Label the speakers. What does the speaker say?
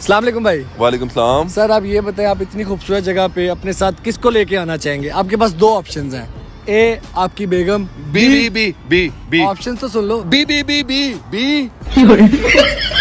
Speaker 1: सलामकुम भाई
Speaker 2: वालेकुम सलाम
Speaker 1: सर आप ये बताएं आप इतनी खूबसूरत जगह पे अपने साथ किसको लेके आना चाहेंगे आपके पास दो ऑप्शन हैं ए आपकी बेगम B B B B option तो सुन लो B B B B B